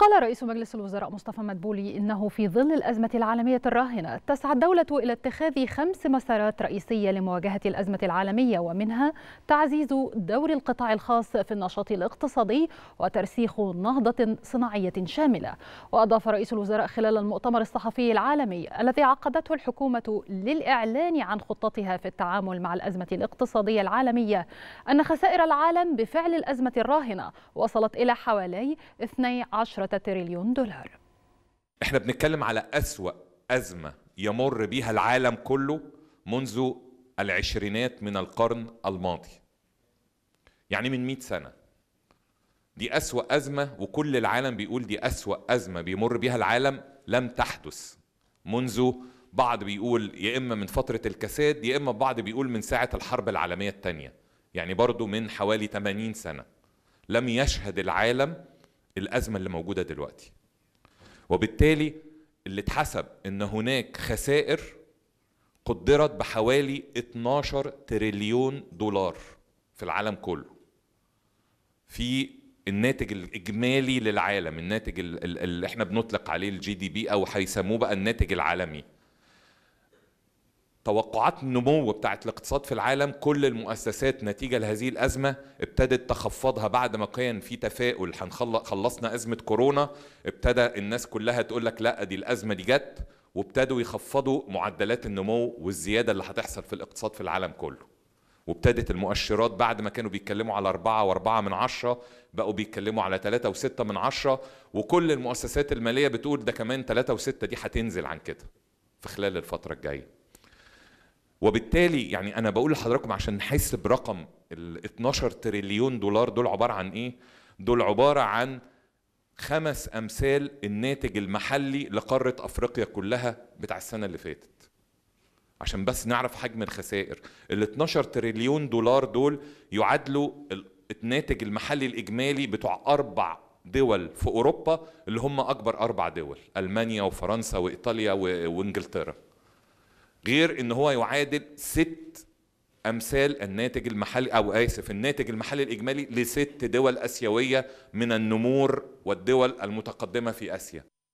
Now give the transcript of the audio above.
قال رئيس مجلس الوزراء مصطفى مدبولي إنه في ظل الأزمة العالمية الراهنة تسعى الدولة إلى اتخاذ خمس مسارات رئيسية لمواجهة الأزمة العالمية ومنها تعزيز دور القطاع الخاص في النشاط الاقتصادي وترسيخ نهضة صناعية شاملة وأضاف رئيس الوزراء خلال المؤتمر الصحفي العالمي الذي عقدته الحكومة للإعلان عن خطتها في التعامل مع الأزمة الاقتصادية العالمية أن خسائر العالم بفعل الأزمة الراهنة وصلت إلى حوالي 12 تريليون دولار احنا بنتكلم على أسوأ أزمة يمر بها العالم كله منذ العشرينات من القرن الماضي يعني من 100 سنة دي أسوأ أزمة وكل العالم بيقول دي أسوأ أزمة بيمر بها العالم لم تحدث منذ بعض بيقول يا إما من فترة الكساد يا إما بعض بيقول من ساعة الحرب العالمية الثانية يعني برضو من حوالي 80 سنة لم يشهد العالم الازمه اللي موجوده دلوقتي وبالتالي اللي اتحسب ان هناك خسائر قدرت بحوالي 12 تريليون دولار في العالم كله في الناتج الاجمالي للعالم الناتج اللي احنا بنطلق عليه الجي دي بي او هيسموه بقى الناتج العالمي توقعات النمو بتاعت الاقتصاد في العالم كل المؤسسات نتيجة لهذه الأزمة ابتدت تخفضها بعد ما كان في تفاؤل خلصنا أزمة كورونا ابتدى الناس كلها تقول لك لا دي الأزمة دي جت وابتدوا يخفضوا معدلات النمو والزيادة اللي هتحصل في الاقتصاد في العالم كله وابتدت المؤشرات بعد ما كانوا بيتكلموا على أربعة وأربعة من عشرة بقوا بيتكلموا على ثلاثة وستة من عشرة وكل المؤسسات المالية بتقول ده كمان ثلاثة وستة دي هتنزل عن كده في خلال الفترة الجاية وبالتالي يعني انا بقول لحضراتكم عشان نحس برقم ال 12 تريليون دولار دول عباره عن ايه؟ دول عباره عن خمس امثال الناتج المحلي لقاره افريقيا كلها بتاع السنه اللي فاتت. عشان بس نعرف حجم الخسائر، ال 12 تريليون دولار دول يعادلوا الناتج المحلي الاجمالي بتوع اربع دول في اوروبا اللي هم اكبر اربع دول، المانيا وفرنسا وايطاليا وانجلترا. غير ان هو يعادل ست امثال الناتج المحلي او اسف الناتج المحلي الاجمالي لست دول اسيويه من النمور والدول المتقدمه في اسيا